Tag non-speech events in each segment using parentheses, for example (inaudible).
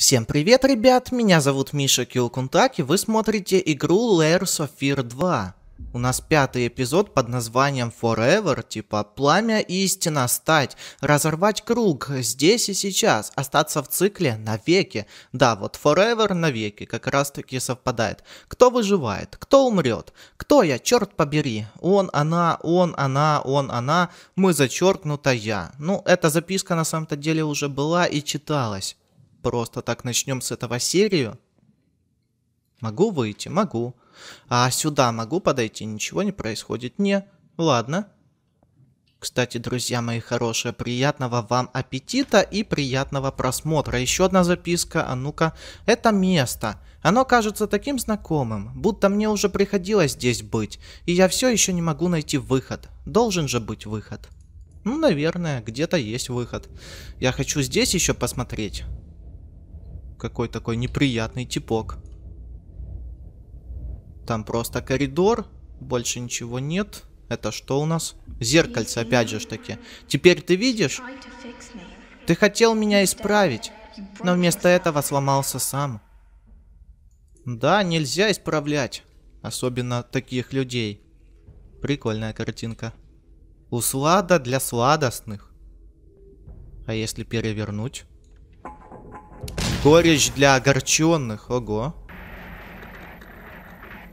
Всем привет, ребят! Меня зовут Миша Килкунтак, и вы смотрите игру Layers of Fear 2. У нас пятый эпизод под названием Forever, типа «Пламя и истина стать», «Разорвать круг», «Здесь и сейчас», «Остаться в цикле навеки». Да, вот Forever навеки как раз таки совпадает. Кто выживает, кто умрет, кто я, черт побери, он, она, он, она, он, она, мы зачеркнута я. Ну, эта записка на самом-то деле уже была и читалась просто так начнем с этого серию? Могу выйти, могу. А сюда могу подойти, ничего не происходит. Не, ладно. Кстати, друзья мои хорошие, приятного вам аппетита и приятного просмотра. Еще одна записка, а ну-ка. Это место. Оно кажется таким знакомым, будто мне уже приходилось здесь быть, и я все еще не могу найти выход. Должен же быть выход. Ну, наверное, где-то есть выход. Я хочу здесь еще посмотреть какой такой неприятный типок. Там просто коридор, больше ничего нет. Это что у нас? Зеркальце, опять же ж таки. Теперь ты видишь? Ты хотел меня исправить, но вместо этого сломался сам. Да, нельзя исправлять. Особенно таких людей. Прикольная картинка. Услада для сладостных. А если перевернуть? Горечь для огорченных. Ого.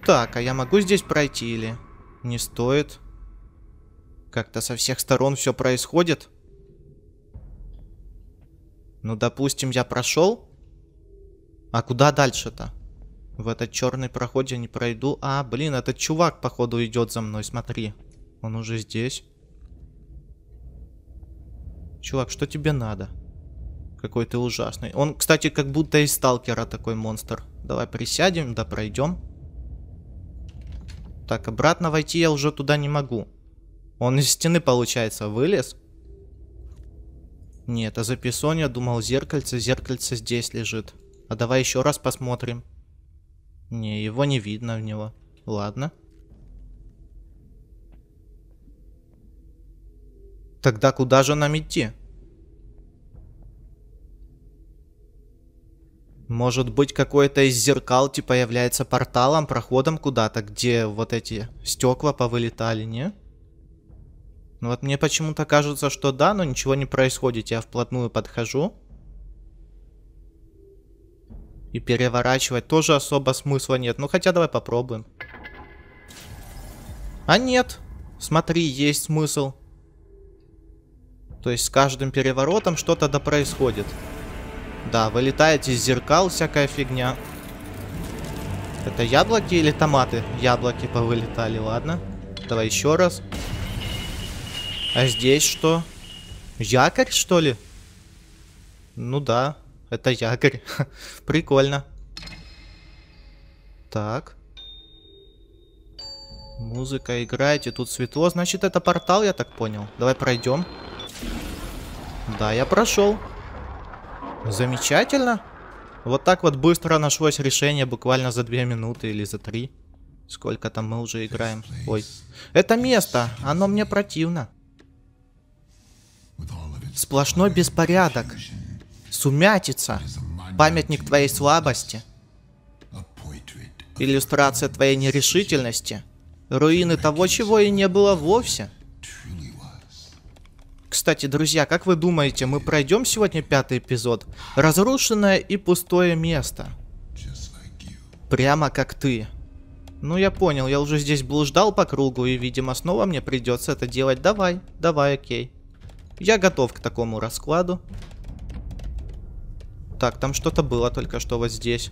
Так, а я могу здесь пройти или не стоит? Как-то со всех сторон все происходит. Ну, допустим, я прошел. А куда дальше-то? В этот черный проход я не пройду. А, блин, этот чувак, походу, идет за мной. Смотри. Он уже здесь. Чувак, что тебе надо? Какой-то ужасный. Он, кстати, как будто из сталкера такой монстр. Давай присядем, да пройдем. Так, обратно войти я уже туда не могу. Он из стены, получается, вылез? Нет, а за песонь я думал зеркальце, зеркальце здесь лежит. А давай еще раз посмотрим. Не, его не видно в него. Ладно. Тогда куда же нам идти? Может быть, какой то из зеркал типа является порталом, проходом куда-то, где вот эти стекла повылетали, не? Ну вот мне почему-то кажется, что да, но ничего не происходит. Я вплотную подхожу. И переворачивать тоже особо смысла нет. Ну хотя давай попробуем. А нет. Смотри, есть смысл. То есть с каждым переворотом что-то да происходит. Да, вылетает из зеркал всякая фигня. Это яблоки или томаты? Яблоки повылетали, ладно. Давай еще раз. А здесь что? Якорь, что ли? Ну да, это якорь. (laughs) Прикольно. Так. Музыка играет, и тут светло. Значит, это портал, я так понял. Давай пройдем. Да, я прошел. Замечательно. Вот так вот быстро нашлось решение, буквально за две минуты или за три. Сколько там мы уже играем. Ой. Это место, оно мне противно. Сплошной беспорядок. Сумятица. Памятник твоей слабости. Иллюстрация твоей нерешительности. Руины того, чего и не было вовсе. Кстати, друзья, как вы думаете, мы пройдем сегодня пятый эпизод? Разрушенное и пустое место. Прямо как ты. Ну я понял, я уже здесь блуждал по кругу и, видимо, снова мне придется это делать. Давай, давай, окей. Я готов к такому раскладу. Так, там что-то было только что вот здесь.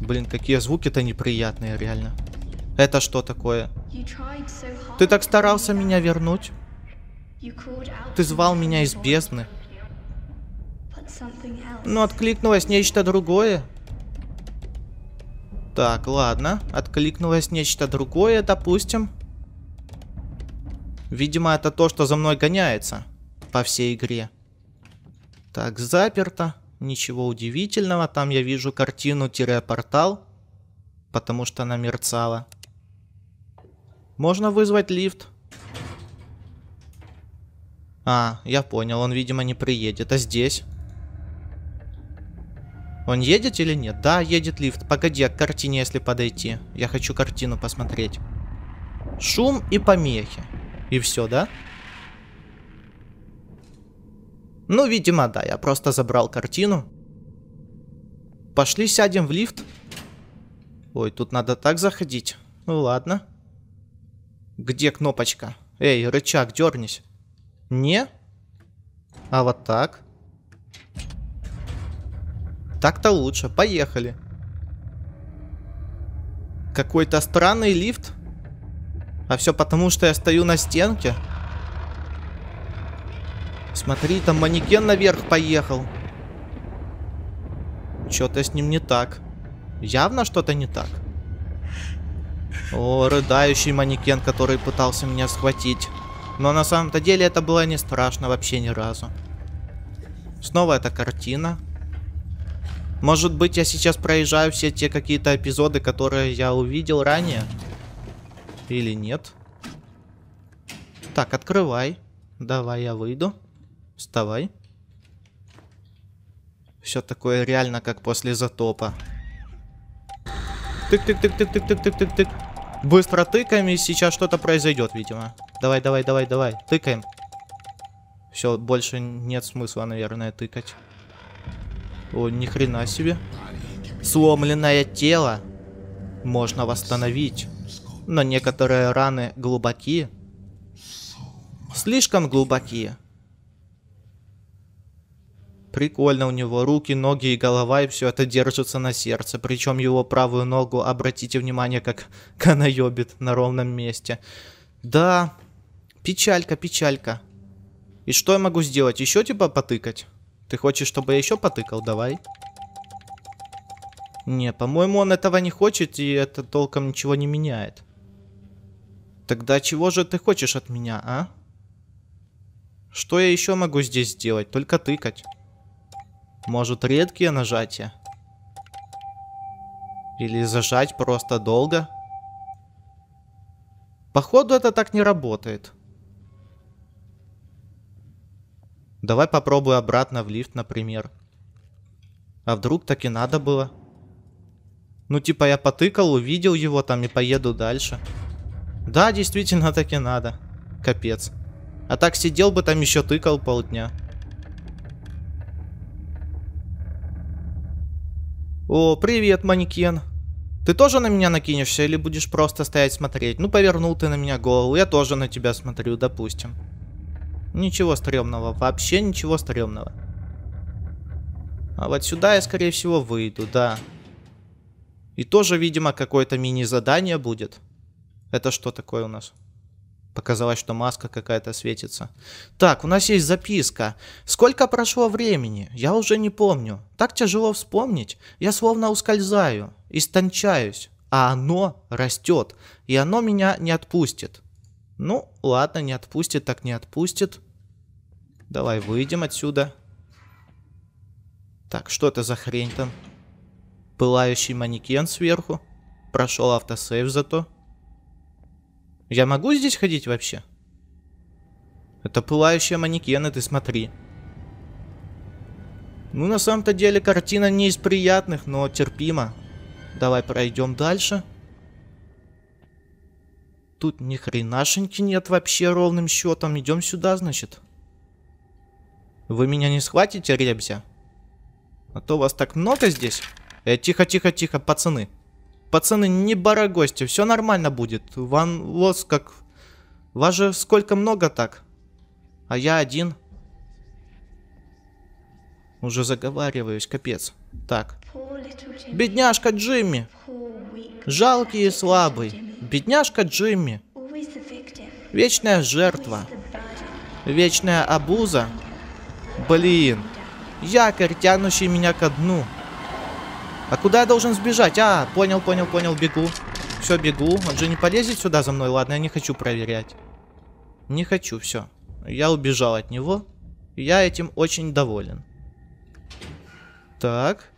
Блин, какие звуки-то неприятные, реально. Это что такое? Ты так старался меня вернуть? Ты звал меня из бездны. Но «Ну, откликнулось нечто другое. Так, ладно. Откликнулось нечто другое, допустим. Видимо, это то, что за мной гоняется по всей игре. Так, заперто. Ничего удивительного. Там я вижу картину-портал, потому что она мерцала. Можно вызвать лифт. А, я понял, он, видимо, не приедет. А здесь? Он едет или нет? Да, едет лифт. Погоди, а к картине, если подойти. Я хочу картину посмотреть. Шум и помехи. И все, да? Ну, видимо, да. Я просто забрал картину. Пошли сядем в лифт. Ой, тут надо так заходить. Ну ладно. Где кнопочка? Эй, рычаг, дернись. Не? А вот так. Так-то лучше. Поехали. Какой-то странный лифт. А все потому, что я стою на стенке. Смотри, там манекен наверх поехал. Что-то с ним не так. Явно что-то не так. О, рыдающий манекен, который пытался меня схватить. Но на самом-то деле это было не страшно вообще ни разу. Снова эта картина. Может быть, я сейчас проезжаю все те какие-то эпизоды, которые я увидел ранее? Или нет? Так, открывай. Давай я выйду. Вставай. Все такое реально, как после затопа. Тык-тык-тык-тык-тык-тык-тык-тык. Быстро тыкаем, и сейчас что-то произойдет, видимо. Давай, давай, давай, давай. Тыкаем. Все, больше нет смысла, наверное, тыкать. О, ни хрена себе. Сломленное тело можно восстановить. Но некоторые раны глубокие, Слишком глубокие. Прикольно у него, руки, ноги и голова, и все это держится на сердце. Причем его правую ногу, обратите внимание, как (laughs) она на ровном месте. Да, печалька, печалька. И что я могу сделать? Еще типа потыкать? Ты хочешь, чтобы я еще потыкал? Давай. Не, по-моему, он этого не хочет, и это толком ничего не меняет. Тогда чего же ты хочешь от меня, а? Что я еще могу здесь сделать? Только тыкать. Может редкие нажатия? Или зажать просто долго? Походу это так не работает. Давай попробую обратно в лифт, например. А вдруг так и надо было? Ну типа я потыкал, увидел его там и поеду дальше. Да, действительно так и надо. Капец. А так сидел бы там еще тыкал полдня. «О, привет, манекен!» Ты тоже на меня накинешься или будешь просто стоять смотреть? Ну, повернул ты на меня голову, я тоже на тебя смотрю, допустим. Ничего стрёмного, вообще ничего стрёмного. А вот сюда я, скорее всего, выйду, да. И тоже, видимо, какое-то мини-задание будет. Это что такое у нас? Показалось, что маска какая-то светится. Так, у нас есть записка. Сколько прошло времени? Я уже не помню. Так тяжело вспомнить. Я словно ускользаю, истончаюсь. А оно растет. И оно меня не отпустит. Ну, ладно, не отпустит, так не отпустит. Давай выйдем отсюда. Так, что это за хрень там? Пылающий манекен сверху. Прошел автосейв зато. Я могу здесь ходить вообще? Это пылающие манекены, ты смотри. Ну, на самом-то деле, картина не из приятных, но терпимо. Давай пройдем дальше. Тут ни хренашеньки нет вообще ровным счетом. Идем сюда, значит. Вы меня не схватите, ребзя? А то вас так много здесь. Э, тихо, тихо, тихо, пацаны. Пацаны, не барагости, все нормально будет. Ван лос как... Вас же сколько много так? А я один. Уже заговариваюсь, капец. Так. Бедняжка Джимми. Жалкий и слабый. Бедняжка Джимми. Вечная жертва. Вечная обуза. Блин. Якорь, тянущий меня ко дну. А куда я должен сбежать? А, понял, понял, понял, бегу. Все, бегу. Он же не полезет сюда за мной. Ладно, я не хочу проверять. Не хочу, все. Я убежал от него. Я этим очень доволен. Так.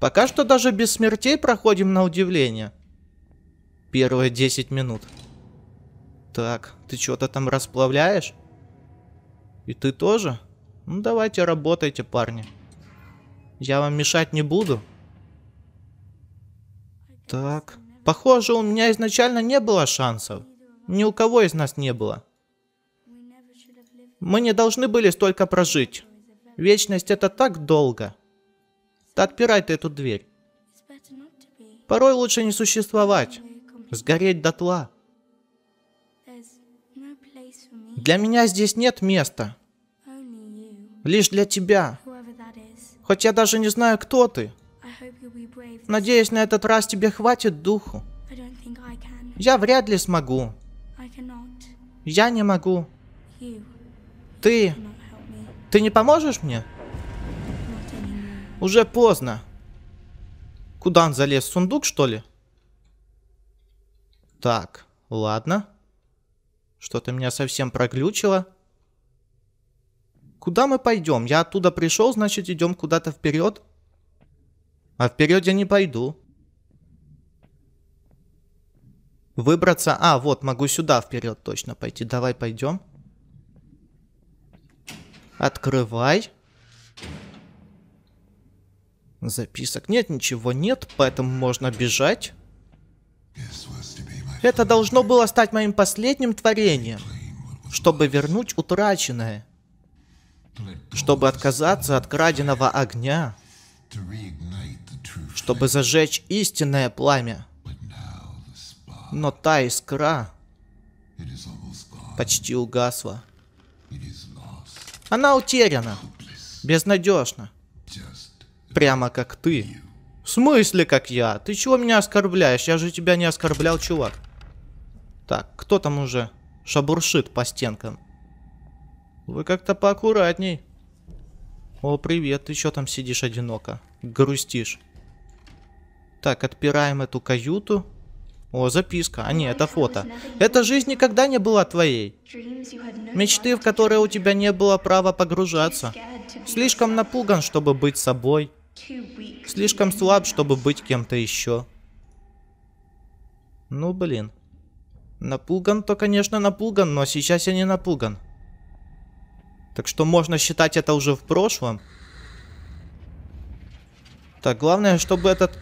Пока что даже без смертей проходим на удивление. Первые 10 минут. Так, ты что-то там расплавляешь? И ты тоже? Ну давайте работайте, парни. Я вам мешать не буду. Так. Похоже, у меня изначально не было шансов. Ни у кого из нас не было. Мы не должны были столько прожить. Вечность это так долго. Да отпирай ты эту дверь. Порой лучше не существовать. Сгореть дотла. Для меня здесь нет места. Лишь для тебя. Хоть я даже не знаю, кто ты. Надеюсь, на этот раз тебе хватит духу. Я вряд ли смогу. Я не могу. Ты... Ты не поможешь мне? Уже поздно. Куда он залез? В сундук, что ли? Так, ладно. Что-то меня совсем проглючило. Куда мы пойдем? Я оттуда пришел, значит, идем куда-то вперед. А вперед я не пойду. Выбраться. А, вот, могу сюда вперед точно пойти. Давай пойдем. Открывай. Записок нет, ничего нет, поэтому можно бежать. Это должно было стать моим последним творением, чтобы вернуть утраченное чтобы отказаться от краденого огня, чтобы зажечь истинное пламя. Но та искра почти угасла. Она утеряна, безнадежна, прямо как ты. В смысле, как я? Ты чего меня оскорбляешь? Я же тебя не оскорблял, чувак. Так, кто там уже шабуршит по стенкам? Вы как-то поаккуратней. О, привет, ты что там сидишь одиноко? Грустишь. Так, отпираем эту каюту. О, записка. А не, это фото. Эта жизнь никогда не была твоей. Мечты, в которые у тебя не было права погружаться. Слишком напуган, чтобы быть собой. Слишком слаб, чтобы быть кем-то еще. Ну, блин. Напуган, то, конечно, напуган, но сейчас я не напуган. Так что можно считать это уже в прошлом. Так, главное, чтобы этот...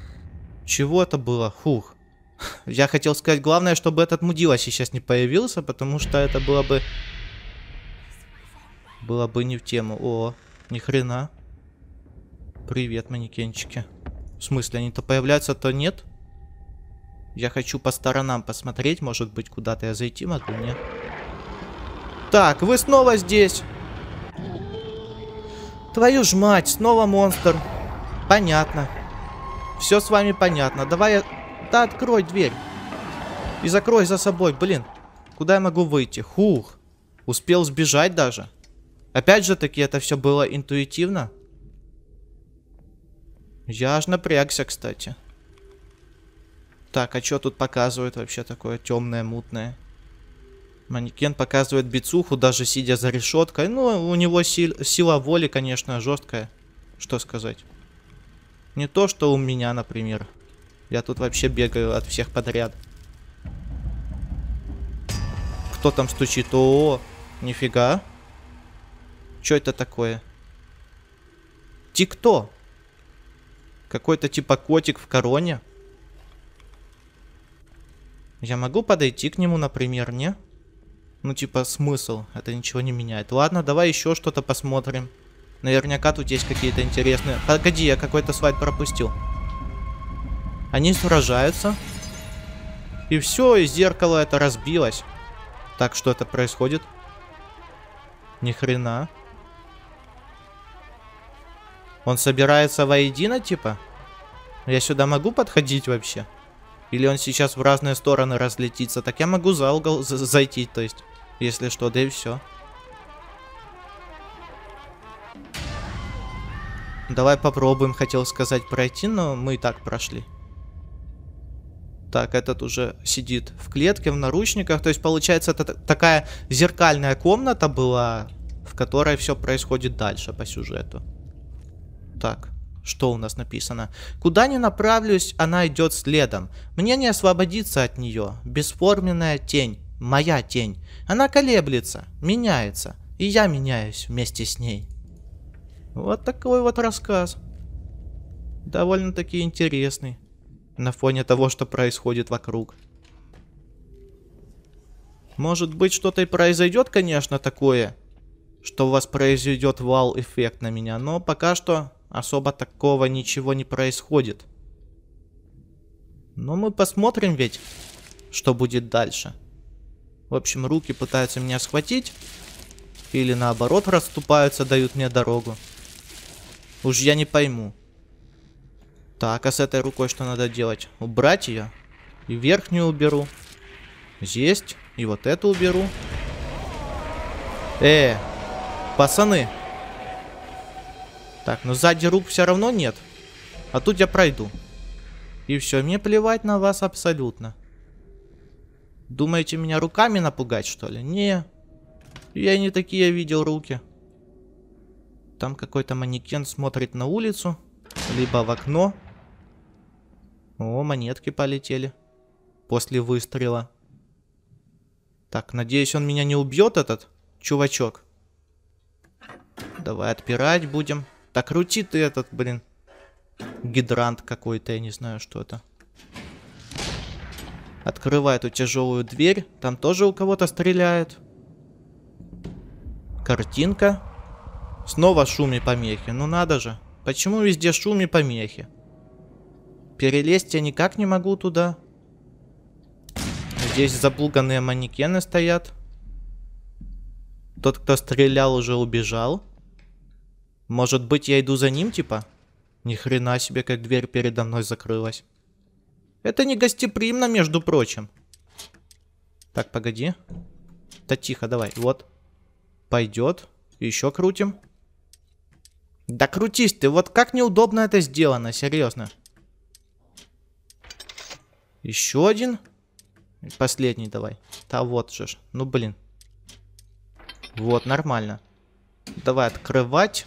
Чего это было? Хух. (laughs) Я хотел сказать, главное, чтобы этот мудила сейчас не появился, потому что это было бы... Было бы не в тему. О, ни хрена. Привет, манекенчики. В смысле, они то появляются, то нет? Я хочу по сторонам посмотреть, может быть, куда-то я зайти могу, нет? Так, вы снова здесь. Твою ж мать, снова монстр. Понятно. Все с вами понятно. Давай я... Да открой дверь. И закрой за собой, блин. Куда я могу выйти? Хух. Успел сбежать даже. Опять же таки, это все было интуитивно. Я аж напрягся, кстати. Так, а что тут показывают вообще такое темное, мутное? Манекен показывает бицуху, даже сидя за решеткой. Ну, у него сил, сила воли, конечно, жесткая. Что сказать? Не то, что у меня, например. Я тут вообще бегаю от всех подряд. Кто там стучит? О, -о, -о нифига. Что это такое? Тикто. Какой-то типа котик в короне. Я могу подойти к нему, например, не? Ну, типа, смысл? Это ничего не меняет. Ладно, давай еще что-то посмотрим. Наверняка тут есть какие-то интересные... Погоди, я какой-то слайд пропустил. Они сражаются. И все, и зеркало это разбилось. Так, что это происходит? Ни хрена. Он собирается воедино, типа? Я сюда могу подходить вообще? Или он сейчас в разные стороны разлетится? Так я могу за угол зайти, то есть. Если что, да и все. Давай попробуем, хотел сказать, пройти, но мы и так прошли. Так, этот уже сидит в клетке, в наручниках. То есть, получается, это такая зеркальная комната была, в которой все происходит дальше по сюжету. Так, что у нас написано? Куда не направлюсь, она идет следом. Мне не освободиться от нее. Бесформенная тень моя тень. Она колеблется, меняется, и я меняюсь вместе с ней. Вот такой вот рассказ. Довольно-таки интересный на фоне того, что происходит вокруг. Может быть, что-то и произойдет, конечно, такое, что у вас произойдет вал-эффект на меня, но пока что особо такого ничего не происходит. Но мы посмотрим ведь, что будет дальше. В общем, руки пытаются меня схватить. Или наоборот расступаются, дают мне дорогу. Уж я не пойму. Так, а с этой рукой что надо делать? Убрать ее. И верхнюю уберу. Есть. И вот эту уберу. Э, пацаны. Так, но ну сзади рук все равно нет. А тут я пройду. И все, мне плевать на вас абсолютно. Думаете, меня руками напугать, что ли? Не. Я не такие видел руки. Там какой-то манекен смотрит на улицу. Либо в окно. О, монетки полетели. После выстрела. Так, надеюсь, он меня не убьет, этот чувачок. Давай отпирать будем. Так, крути ты этот, блин. Гидрант какой-то, я не знаю, что это. Открываю эту тяжелую дверь. Там тоже у кого-то стреляют. Картинка. Снова шум и помехи. Ну надо же. Почему везде шум и помехи? Перелезть я никак не могу туда. Здесь запуганные манекены стоят. Тот, кто стрелял, уже убежал. Может быть, я иду за ним, типа? Ни хрена себе, как дверь передо мной закрылась. Это не гостеприимно, между прочим. Так, погоди. Да тихо, давай. Вот. Пойдет. Еще крутим. Да крутись ты. Вот как неудобно это сделано, серьезно. Еще один. Последний давай. Да вот же ж. Ну, блин. Вот, нормально. Давай открывать.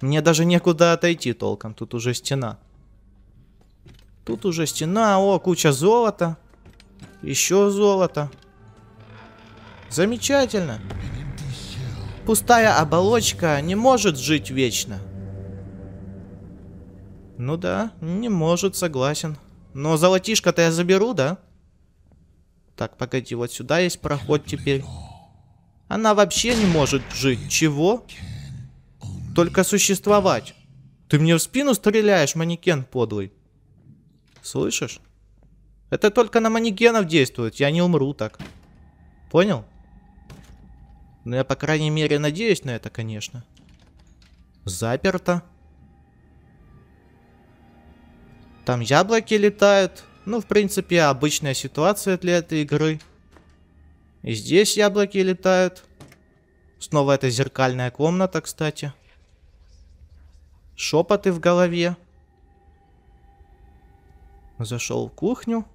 Мне даже некуда отойти толком. Тут уже стена. Тут уже стена, о, куча золота. Еще золото. Замечательно. Пустая оболочка не может жить вечно. Ну да, не может, согласен. Но золотишко-то я заберу, да? Так, погоди, вот сюда есть проход теперь. Она вообще не может жить. Чего? Только существовать. Ты мне в спину стреляешь, манекен подлый. Слышишь? Это только на манекенов действует. Я не умру так. Понял? Ну, я, по крайней мере, надеюсь на это, конечно. Заперто. Там яблоки летают. Ну, в принципе, обычная ситуация для этой игры. И здесь яблоки летают. Снова эта зеркальная комната, кстати. Шепоты в голове. Зашел в кухню.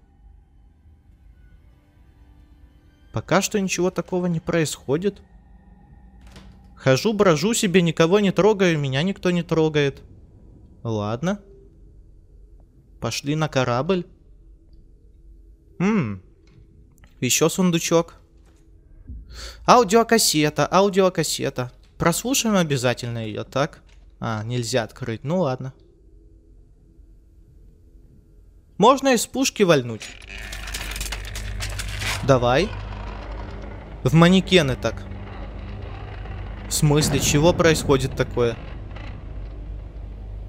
Пока что ничего такого не происходит. Хожу, брожу себе, никого не трогаю, меня никто не трогает. Ладно. Пошли на корабль. Ммм. Еще сундучок. Аудиокассета, аудиокассета. Прослушаем обязательно ее, так? А, нельзя открыть. Ну ладно. Можно из пушки вальнуть. Давай. В манекены так. В смысле, чего происходит такое?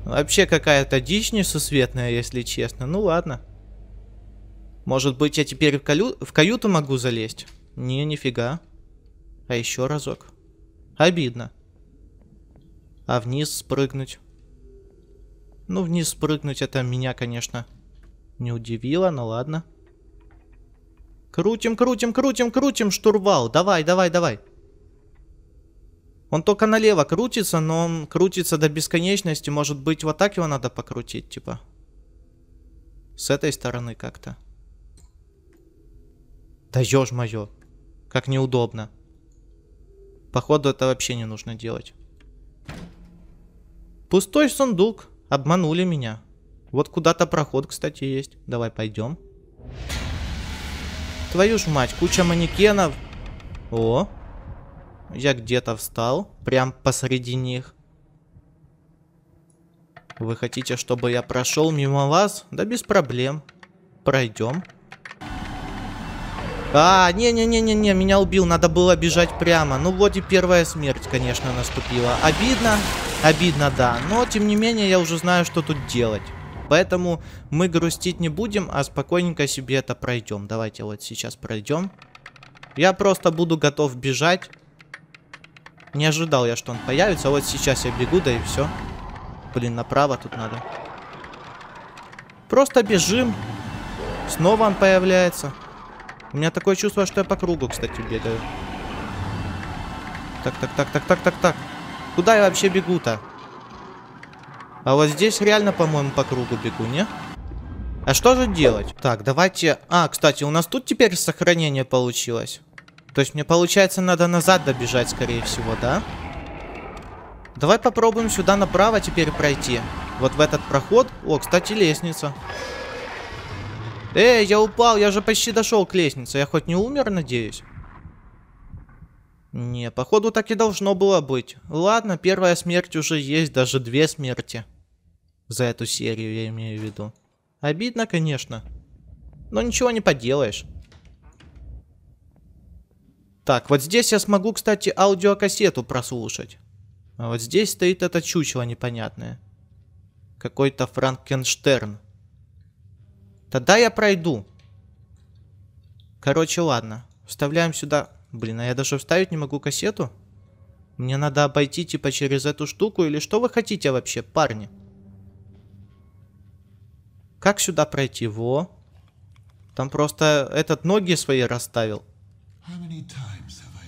Вообще какая-то дичь несусветная, если честно. Ну ладно. Может быть, я теперь в, калю... в каюту могу залезть? Не, нифига. А еще разок. Обидно. А вниз спрыгнуть? Ну, вниз спрыгнуть это меня, конечно, не удивило, но ну ладно. Крутим, крутим, крутим, крутим штурвал. Давай, давай, давай. Он только налево крутится, но он крутится до бесконечности. Может быть, вот так его надо покрутить, типа. С этой стороны как-то. Да ё-моё. Как неудобно. Походу, это вообще не нужно делать. Пустой сундук. Обманули меня. Вот куда-то проход, кстати, есть. Давай пойдем. Твою ж мать, куча манекенов. О, я где-то встал, прям посреди них. Вы хотите, чтобы я прошел мимо вас? Да без проблем. Пройдем. А, не-не-не-не-не, меня убил, надо было бежать прямо. Ну вот и первая смерть, конечно, наступила. Обидно, обидно, да. Но, тем не менее, я уже знаю, что тут делать. Поэтому мы грустить не будем, а спокойненько себе это пройдем. Давайте вот сейчас пройдем. Я просто буду готов бежать. Не ожидал я, что он появится. Вот сейчас я бегу, да и все. Блин, направо тут надо. Просто бежим. Снова он появляется. У меня такое чувство, что я по кругу, кстати, бегаю. Так, так, так, так, так, так, так. Куда я вообще бегу-то? А вот здесь реально, по-моему, по кругу бегу, не? А что же делать? Так, давайте... А, кстати, у нас тут теперь сохранение получилось. То есть мне, получается, надо назад добежать, скорее всего, да? Давай попробуем сюда направо теперь пройти. Вот в этот проход. О, кстати, лестница. Эй, я упал, я же почти дошел к лестнице. Я хоть не умер, надеюсь? Не, походу так и должно было быть. Ладно, первая смерть уже есть, даже две смерти. За эту серию я имею в виду. Обидно, конечно. Но ничего не поделаешь. Так, вот здесь я смогу, кстати, аудиокассету прослушать. А вот здесь стоит это чучело непонятное. Какой-то Франкенштерн. Тогда я пройду. Короче, ладно. Вставляем сюда... Блин, а я даже вставить не могу кассету? Мне надо обойти типа через эту штуку или что вы хотите вообще, парни? Как сюда пройти? Во. Там просто этот ноги свои расставил.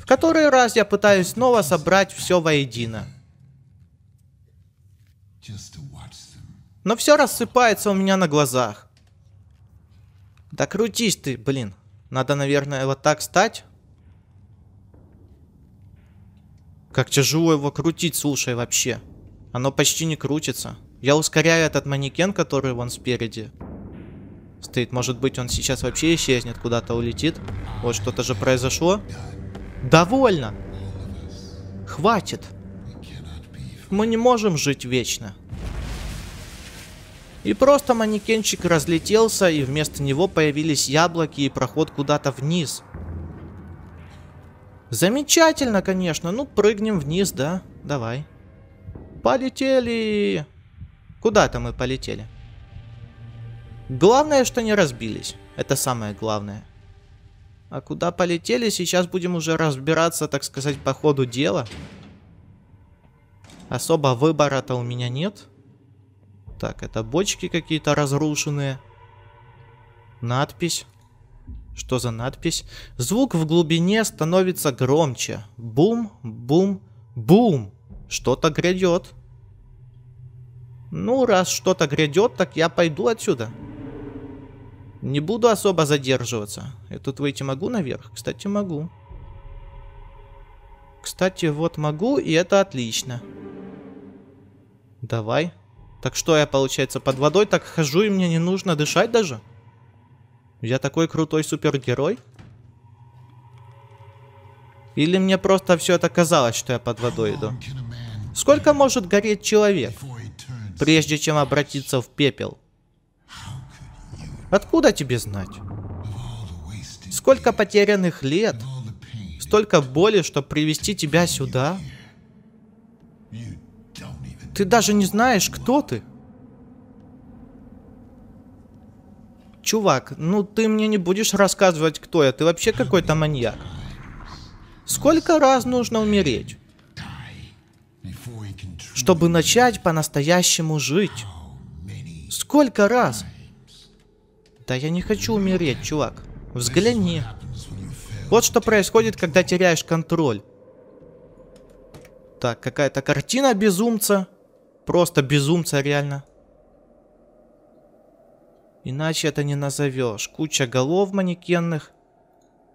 В который раз я пытаюсь снова собрать все воедино. Но все рассыпается у меня на глазах. Да крутись ты, блин. Надо, наверное, вот так стать. Как тяжело его крутить, слушай, вообще. Оно почти не крутится. Я ускоряю этот манекен, который вон спереди стоит. Может быть, он сейчас вообще исчезнет, куда-то улетит. Вот что-то же произошло. Довольно! Хватит! Мы не можем жить вечно. И просто манекенчик разлетелся, и вместо него появились яблоки и проход куда-то вниз. Замечательно, конечно. Ну, прыгнем вниз, да? Давай. Полетели! Куда-то мы полетели. Главное, что не разбились. Это самое главное. А куда полетели, сейчас будем уже разбираться, так сказать, по ходу дела. Особо выбора-то у меня нет. Так, это бочки какие-то разрушенные. Надпись. Что за надпись? Звук в глубине становится громче. Бум, бум, бум. Что-то грядет. Ну, раз что-то грядет, так я пойду отсюда. Не буду особо задерживаться. Я тут выйти могу наверх? Кстати, могу. Кстати, вот могу, и это отлично. Давай. Так что я, получается, под водой так хожу, и мне не нужно дышать даже? Я такой крутой супергерой? Или мне просто все это казалось, что я под водой иду? Сколько может гореть человек? прежде чем обратиться в пепел. Откуда тебе знать? Сколько потерянных лет, столько боли, чтобы привести тебя сюда. Ты даже не знаешь, кто ты. Чувак, ну ты мне не будешь рассказывать, кто я. Ты вообще какой-то маньяк. Сколько раз нужно умереть? чтобы начать по-настоящему жить. Сколько раз? Да я не хочу умереть, чувак. Взгляни. Вот что происходит, когда теряешь контроль. Так, какая-то картина безумца. Просто безумца, реально. Иначе это не назовешь. Куча голов манекенных.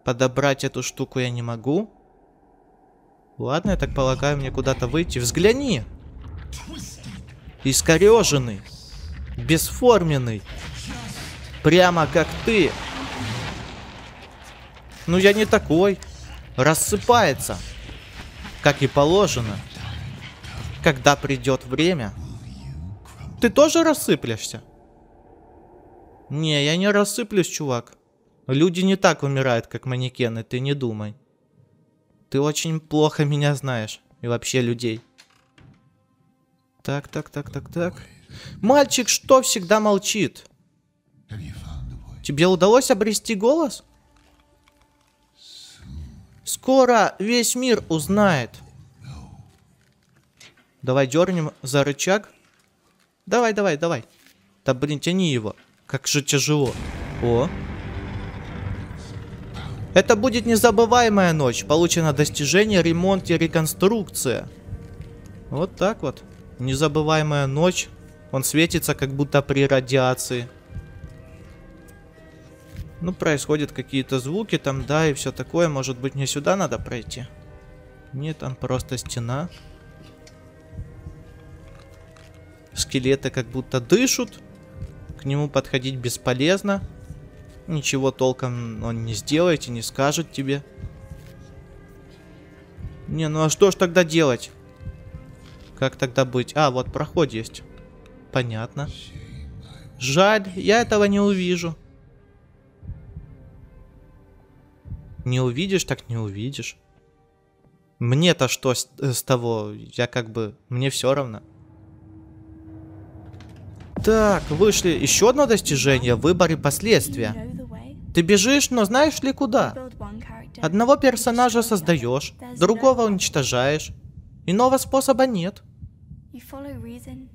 Подобрать эту штуку я не могу. Ладно, я так полагаю, мне куда-то выйти. Взгляни! Искореженный. Бесформенный. Прямо как ты. Ну я не такой. Рассыпается. Как и положено. Когда придет время. Ты тоже рассыплешься? Не, я не рассыплюсь, чувак. Люди не так умирают, как манекены, ты не думай. Ты очень плохо меня знаешь и вообще людей. Так, так, так, так, так. Мальчик что всегда молчит? Тебе удалось обрести голос? Скоро весь мир узнает. Давай дернем за рычаг. Давай, давай, давай. Да блин, тяни его. Как же тяжело. О. Это будет незабываемая ночь. Получено достижение, ремонт и реконструкция. Вот так вот. Незабываемая ночь. Он светится, как будто при радиации. Ну, происходят какие-то звуки там, да, и все такое. Может быть, мне сюда надо пройти? Нет, там просто стена. Скелеты как будто дышат. К нему подходить бесполезно. Ничего толком он не сделает и не скажет тебе. Не, ну а что ж тогда делать? Как тогда быть? А, вот проход есть. Понятно. Жаль, я этого не увижу. Не увидишь, так не увидишь. Мне-то что с, э, с того? Я как бы... Мне все равно. Так, вышли. Еще одно достижение. Выбор и последствия. Ты бежишь, но знаешь ли куда? Одного персонажа создаешь, другого уничтожаешь, Иного способа нет.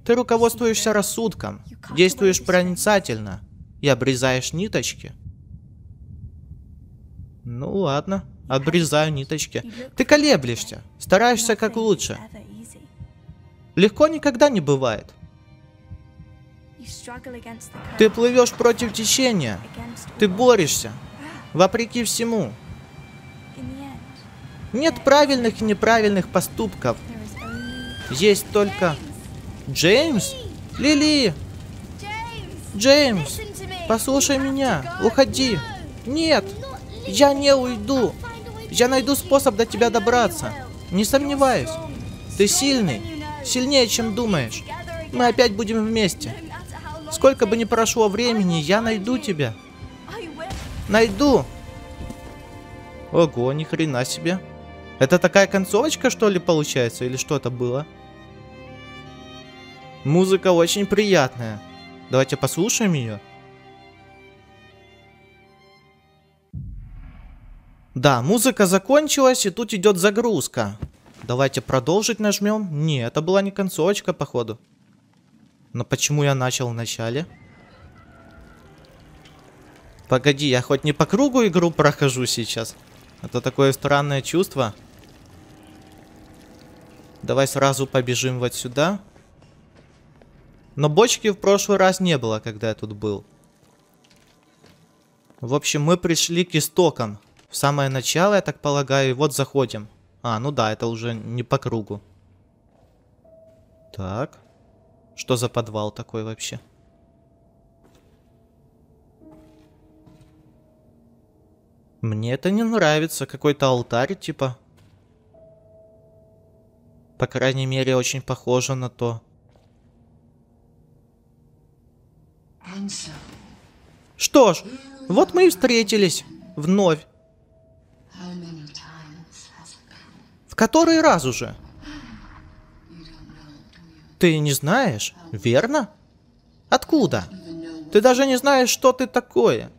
Ты руководствуешься рассудком, действуешь проницательно и обрезаешь ниточки. Ну ладно, обрезаю ниточки. Ты колеблешься, стараешься как лучше. Легко никогда не бывает. Ты плывешь против течения, ты борешься, (gasps) вопреки всему. Нет правильных и неправильных поступков. Есть только... Джеймс? Лили! Джеймс! Послушай меня! Уходи! Нет! Я не уйду! Я найду способ до тебя добраться. Не сомневаюсь. Ты сильный. Сильнее, чем думаешь. Мы опять будем вместе. Сколько бы ни прошло времени, я найду тебя. Найду! Ого, ни хрена себе. Это такая концовочка, что ли, получается? Или что это было? Музыка очень приятная. Давайте послушаем ее. Да, музыка закончилась, и тут идет загрузка. Давайте продолжить нажмем. Не, это была не концовочка, походу. Но почему я начал в начале? Погоди, я хоть не по кругу игру прохожу сейчас. Это такое странное чувство. Давай сразу побежим вот сюда. Но бочки в прошлый раз не было, когда я тут был. В общем, мы пришли к истокам. В самое начало, я так полагаю, вот заходим. А, ну да, это уже не по кругу. Так. Что за подвал такой вообще? Мне это не нравится. Какой-то алтарь, типа. По крайней мере, очень похоже на то. Что ж, вот мы и встретились. Вновь. В который раз уже? Ты не знаешь, верно? Откуда? Ты даже не знаешь, что ты такое.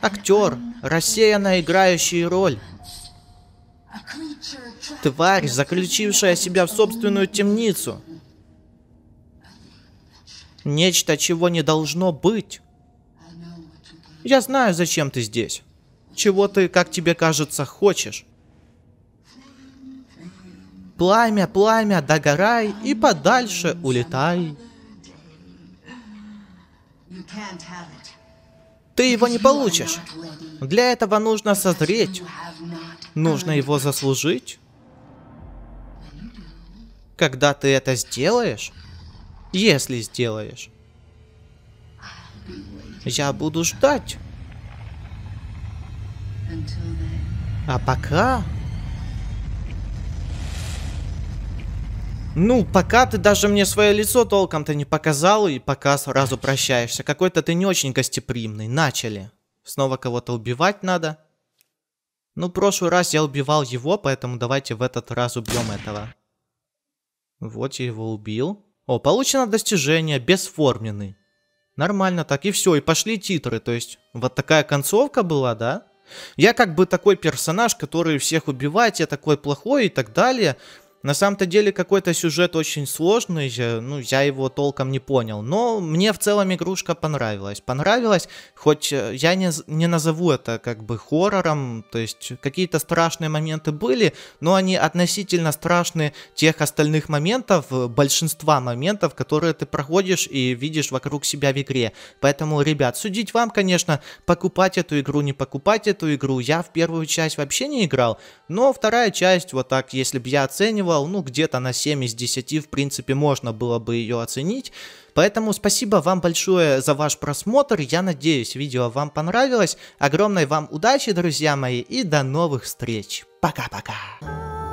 Актер, рассеянно играющий роль тварь, заключившая себя в собственную темницу. Нечто, чего не должно быть. Я знаю, зачем ты здесь. Чего ты, как тебе кажется, хочешь. Пламя, пламя, догорай и подальше улетай. Ты его не получишь. Для этого нужно созреть. Нужно его заслужить когда ты это сделаешь, если сделаешь, я буду ждать. А пока... Ну, пока ты даже мне свое лицо толком-то не показал, и пока сразу прощаешься. Какой-то ты не очень гостеприимный. Начали. Снова кого-то убивать надо. Ну, в прошлый раз я убивал его, поэтому давайте в этот раз убьем этого. Вот я его убил. О, получено достижение, бесформенный. Нормально так, и все, и пошли титры. То есть, вот такая концовка была, да? Я как бы такой персонаж, который всех убивает, я такой плохой и так далее. На самом-то деле какой-то сюжет очень сложный, ну, я его толком не понял. Но мне в целом игрушка понравилась. Понравилась, хоть э, я не, не назову это как бы хоррором, то есть какие-то страшные моменты были, но они относительно страшны тех остальных моментов, э, большинства моментов, которые ты проходишь и видишь вокруг себя в игре. Поэтому, ребят, судить вам, конечно, покупать эту игру, не покупать эту игру. Я в первую часть вообще не играл, но вторая часть, вот так, если бы я оценивал, давал, ну, где-то на 7 из 10, в принципе, можно было бы ее оценить. Поэтому спасибо вам большое за ваш просмотр, я надеюсь, видео вам понравилось. Огромной вам удачи, друзья мои, и до новых встреч. Пока-пока.